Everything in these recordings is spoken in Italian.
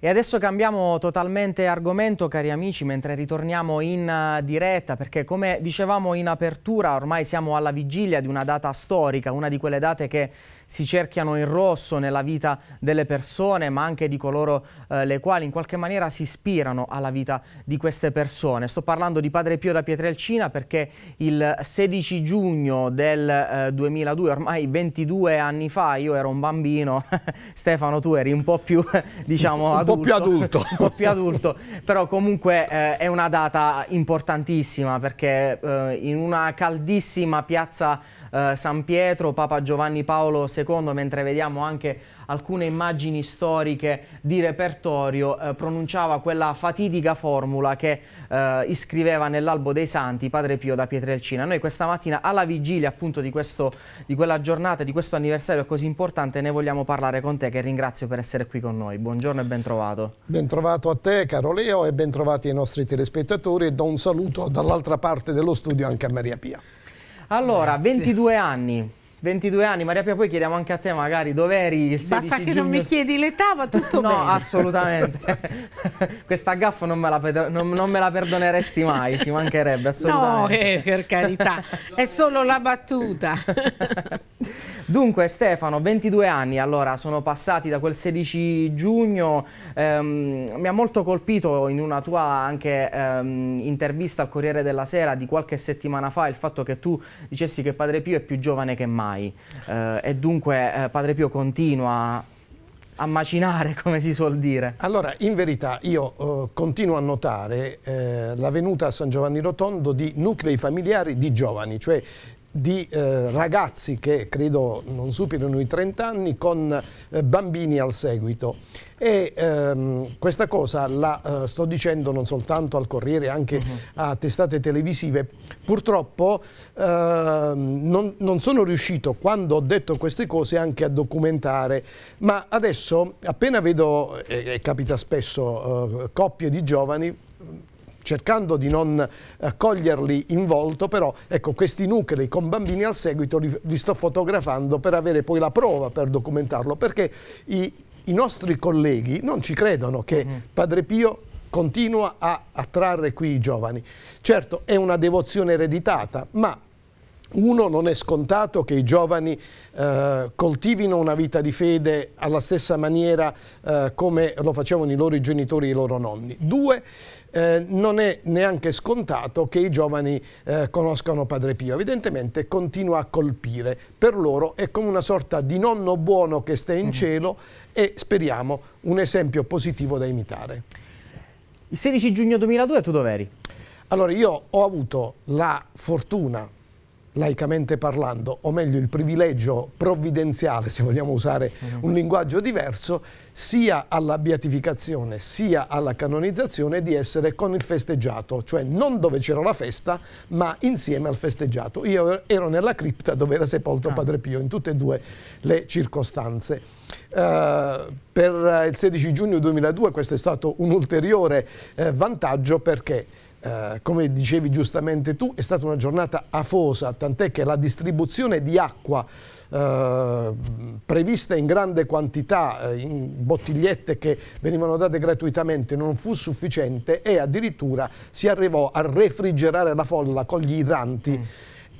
E adesso cambiamo totalmente argomento, cari amici, mentre ritorniamo in eh, diretta, perché come dicevamo in apertura, ormai siamo alla vigilia di una data storica, una di quelle date che si cerchiano in rosso nella vita delle persone, ma anche di coloro eh, le quali in qualche maniera si ispirano alla vita di queste persone. Sto parlando di Padre Pio da Pietrelcina perché il 16 giugno del eh, 2002, ormai 22 anni fa, io ero un bambino, Stefano tu eri un po' più diciamo un adulto, po' più adulto, un po' più adulto, però comunque eh, è una data importantissima perché eh, in una caldissima piazza eh, San Pietro, Papa Giovanni Paolo II, mentre vediamo anche alcune immagini storiche di repertorio, eh, pronunciava quella fatidica formula che eh, iscriveva nell'albo dei santi Padre Pio da Pietrelcina. Noi questa mattina, alla vigilia appunto di, questo, di quella giornata, di questo anniversario così importante, ne vogliamo parlare con te, che ringrazio per essere qui con noi. Buongiorno e bentrovato. Bentrovato a te, caro Leo, e bentrovati ai nostri telespettatori e do un saluto dall'altra parte dello studio anche a Maria Pia. Allora, Grazie. 22 anni. 22 anni, Maria Pia, poi chiediamo anche a te magari dove eri il 16 Basta che giugno... non mi chiedi l'età, va tutto no, bene. No, assolutamente. Questa gaffa non me, la non, non me la perdoneresti mai, ci mancherebbe assolutamente. No, eh, per carità, è solo la battuta. Dunque Stefano, 22 anni, allora sono passati da quel 16 giugno, ehm, mi ha molto colpito in una tua anche ehm, intervista al Corriere della Sera di qualche settimana fa il fatto che tu dicessi che Padre Pio è più giovane che mai eh, e dunque eh, Padre Pio continua a macinare, come si suol dire. Allora, in verità io eh, continuo a notare eh, la venuta a San Giovanni Rotondo di nuclei familiari di giovani, cioè di eh, ragazzi che credo non superino i 30 anni con eh, bambini al seguito. E ehm, questa cosa la eh, sto dicendo non soltanto al Corriere, anche uh mhm. -huh. a testate televisive. Purtroppo ehm, non, non, sono riuscito, quando ho detto queste cose, anche a documentare. Ma adesso, appena vedo, e, eh, e capita spesso, eh, coppie di giovani cercando di non eh, coglierli in volto, però ecco, questi nuclei con bambini al seguito li, li sto fotografando per avere poi la prova per documentarlo, perché i, i nostri colleghi non ci credono che mm-hmm. Padre Pio continua a attrarre qui i giovani. Certo, è una devozione ereditata, ma uno, non è scontato che i giovani eh, coltivino una vita di fede alla stessa maniera eh, come lo facevano i loro genitori e i loro nonni. Due, eh, non è neanche scontato che i giovani eh, conoscano Padre Pio. Evidentemente continua a colpire. Per loro è come una sorta di nonno buono che sta in mm -hmm. cielo e speriamo un esempio positivo da imitare. Il 16 giugno 2002 tu dov'eri? Allora io ho avuto la fortuna laicamente parlando, o meglio il privilegio provvidenziale, se vogliamo usare mhm. un linguaggio diverso, sia alla beatificazione sia alla canonizzazione di essere con il festeggiato, cioè non dove c'era la festa, ma insieme al festeggiato. Io ero nella cripta dove era sepolto ah. Padre Pio, in tutte e due le circostanze. Uh, per il 16 giugno 2002 questo è stato un ulteriore uh, vantaggio perché eh, come dicevi giustamente tu, è stata una giornata afosa, tant'è che la distribuzione di acqua eh, prevista in grande quantità, eh, in bottigliette che venivano date gratuitamente, non fu sufficiente e addirittura si arrivò a refrigerare la folla con gli idranti. Mm.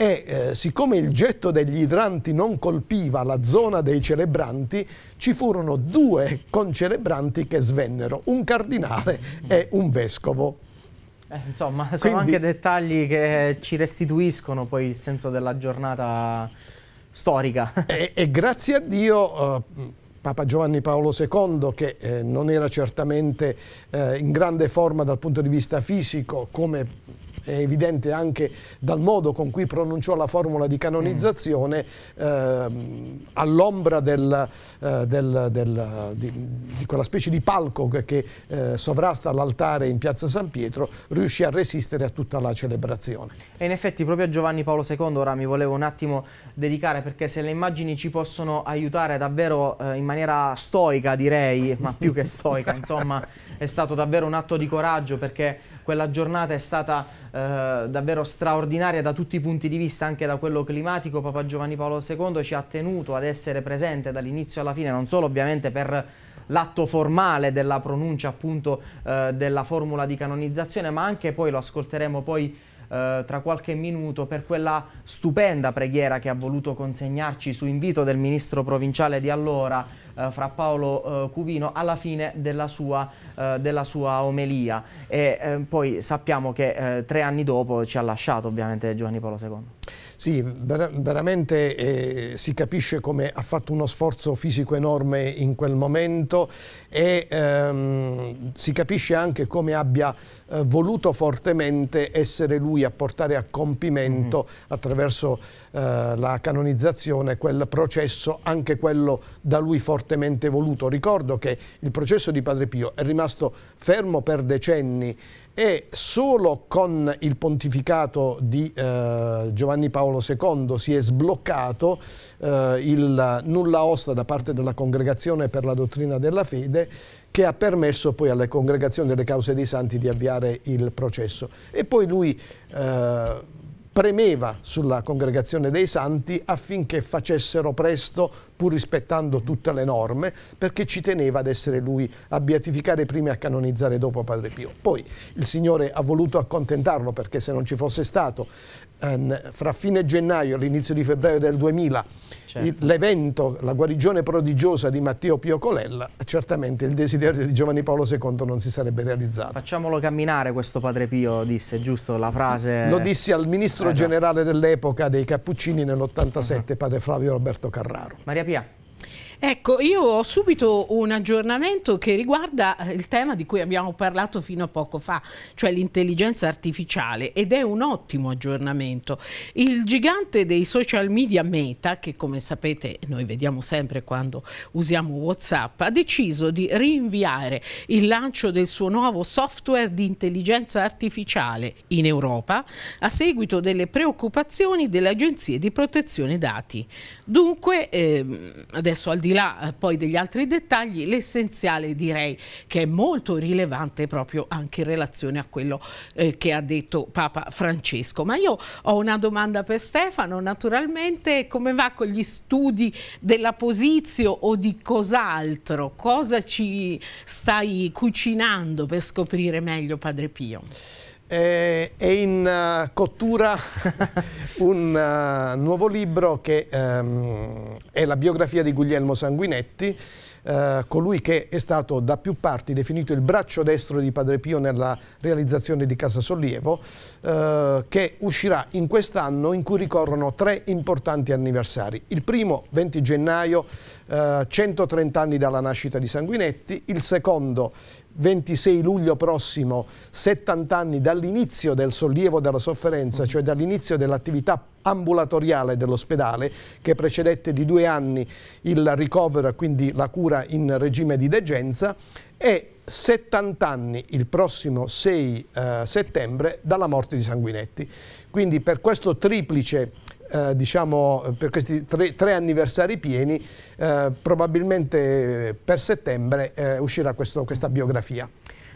E eh, siccome il getto degli idranti non colpiva la zona dei celebranti, ci furono due concelebranti che svennero, un cardinale mm. e un vescovo. Eh, insomma, sono Quindi... anche dettagli che ci restituiscono poi il senso della giornata storica. E, e grazie a Dio... Uh, Papa Giovanni Paolo II, che eh, non era certamente eh, in grande forma dal punto di vista fisico, come è evidente anche dal modo con cui pronunciò la formula di canonizzazione, ehm, all'ombra del, eh, del, del, di, di, quella specie di palco che, che eh, sovrasta l'altare in piazza San Pietro, riuscì a resistere a tutta la celebrazione. E in effetti proprio a Giovanni Paolo II ora mi volevo un attimo dedicare perché se le immagini ci possono aiutare davvero eh, in maniera stoica direi, ma più che stoica insomma è stato davvero un atto di coraggio perché quella giornata è stata eh, davvero straordinaria da tutti i punti di vista, anche da quello climatico. Papa Giovanni Paolo II ci ha tenuto ad essere presente dall'inizio alla fine, non solo ovviamente per l'atto formale della pronuncia appunto eh, della formula di canonizzazione, ma anche poi lo ascolteremo poi eh, tra qualche minuto per quella stupenda preghiera che ha voluto consegnarci su invito del ministro provinciale di allora, eh, fra Paolo eh, Cuvino, alla fine della sua, eh, della sua omelia. E eh, poi sappiamo che tre anni dopo ci ha lasciato ovviamente Giovanni Paolo II. Sì, ver veramente eh, si capisce come ha fatto uno sforzo fisico enorme in quel momento e ehm, si capisce anche come abbia eh, voluto fortemente essere lui a portare a compimento mm. attraverso eh, la canonizzazione quel processo, anche quello da lui fortemente voluto. Ricordo che il processo di Padre Pio è rimasto fermo per decenni è solo con il pontificato di eh, Giovanni Paolo II si è sbloccato eh, il nulla osta da parte della Congregazione per la Dottrina della Fede che ha permesso poi alle congregazioni delle cause dei santi di avviare il processo. E poi lui eh, premeva sulla congregazione dei santi affinché facessero presto, pur rispettando tutte le norme, perché ci teneva ad essere lui a beatificare prima e a canonizzare dopo Padre Pio. Poi il Signore ha voluto accontentarlo perché se non ci fosse stato Ehm, fra fine gennaio e l'inizio di febbraio del 2000 certo. l'evento, la guarigione prodigiosa di Matteo Pio Colella, certamente il desiderio di Giovanni Paolo II non si sarebbe realizzato. Facciamolo camminare questo padre Pio, disse, giusto la frase? Lo dissi al ministro eh, generale dell'epoca dei Cappuccini nell'87, uh -huh. padre Flavio Roberto Carraro. Maria Pia. Ecco, io ho subito un aggiornamento che riguarda eh, il tema di cui abbiamo parlato fino a poco fa, cioè l'intelligenza artificiale, ed è un ottimo aggiornamento. Il gigante dei social media Meta, che come sapete noi vediamo sempre quando usiamo WhatsApp, ha deciso di rinviare il lancio del suo nuovo software di intelligenza artificiale in Europa a seguito delle preoccupazioni delle agenzie di protezione dati. Dunque, ehm, adesso al di di là eh, poi degli altri dettagli, l'essenziale direi che è molto rilevante proprio anche in relazione a quello eh, che ha detto Papa Francesco. Ma io ho una domanda per Stefano, naturalmente come va con gli studi della posizio o di cos'altro? Cosa ci stai cucinando per scoprire meglio Padre Pio? Eh, è in uh, cottura un uh, nuovo libro che um, è la biografia di Guglielmo Sanguinetti, uh, colui che è stato da più parti definito il braccio destro di Padre Pio nella realizzazione di Casa Sollievo, che uscirà in quest'anno in cui ricorrono tre importanti anniversari. Il primo, 20 gennaio, 130 anni dalla nascita di Sanguinetti, il secondo, 26 luglio prossimo, 70 anni dall'inizio del sollievo della sofferenza, mm. cioè dall'inizio dell'attività ambulatoriale dell'ospedale che precedette di due anni il ricovero e quindi la cura in regime di degenza e 70 anni il prossimo 6 eh, settembre dalla morte di Sanguinetti. Quindi per questo triplice eh, diciamo, per questi tre, tre anniversari pieni, eh, probabilmente per settembre eh, uscirà questo, questa biografia.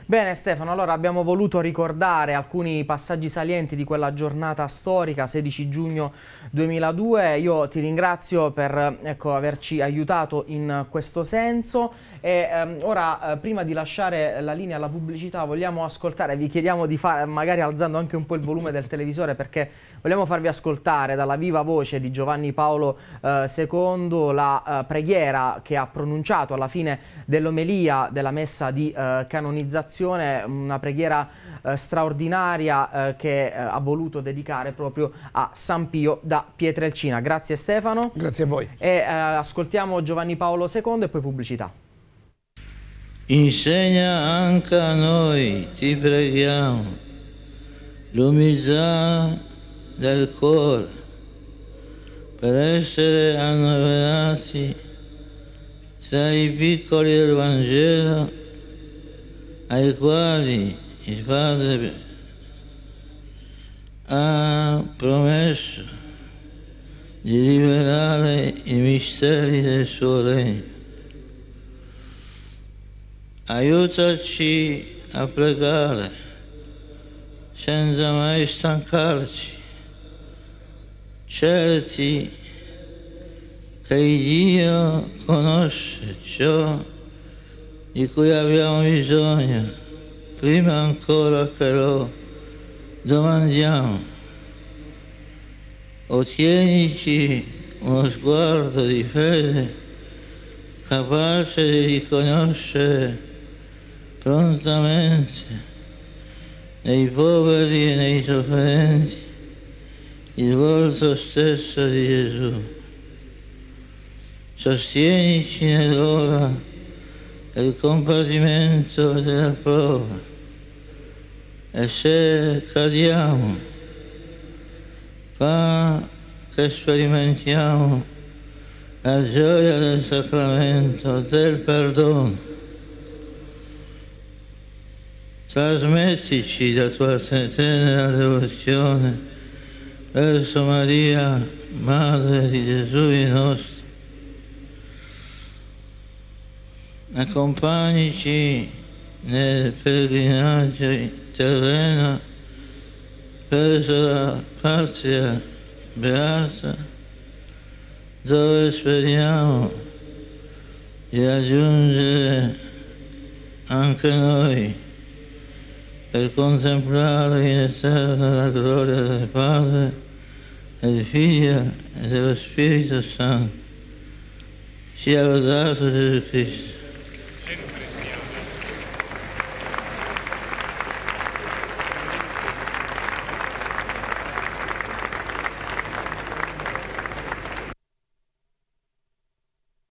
Bene Stefano, allora abbiamo voluto ricordare alcuni passaggi salienti di quella giornata storica 16 giugno 2002, io ti ringrazio per ecco, averci aiutato in questo senso e ehm, ora eh, prima di lasciare la linea alla pubblicità vogliamo ascoltare, vi chiediamo di fare magari alzando anche un po' il volume del televisore perché vogliamo farvi ascoltare dalla viva voce di Giovanni Paolo eh, II la eh, preghiera che ha pronunciato alla fine dell'omelia della messa di eh, canonizzazione meditazione, una preghiera eh, straordinaria eh, che eh, ha voluto dedicare proprio a San Pio da Pietrelcina. Grazie Stefano. Grazie a voi. E eh, ascoltiamo Giovanni Paolo II e poi pubblicità. Insegna anche a noi, ti preghiamo, l'umiltà del cuore per essere annoverati tra i piccoli del Vangelo ai quali il Padre ha promesso di rivelare i misteri del suo regno. Aiutaci a pregare senza mai stancarci, certi che Dio conosce ciò di cui abbiamo bisogno, prima ancora che lo domandiamo. Ottienici uno sguardo di fede capace di riconoscere prontamente nei poveri e nei sofferenti il volto stesso di Gesù. Sostienici nell'ora il compartimento della prova e se cadiamo fa che sperimentiamo la gioia del sacramento del perdono. Trasmettici la tua tenera devozione verso Maria, Madre di Gesù i nostri accompagnici nel pellegrinaggio in terreno verso la patria beata dove speriamo di raggiungere anche noi per contemplare in eterno la gloria del Padre e del Figlio e dello Spirito Santo. Sia lodato Gesù Cristo.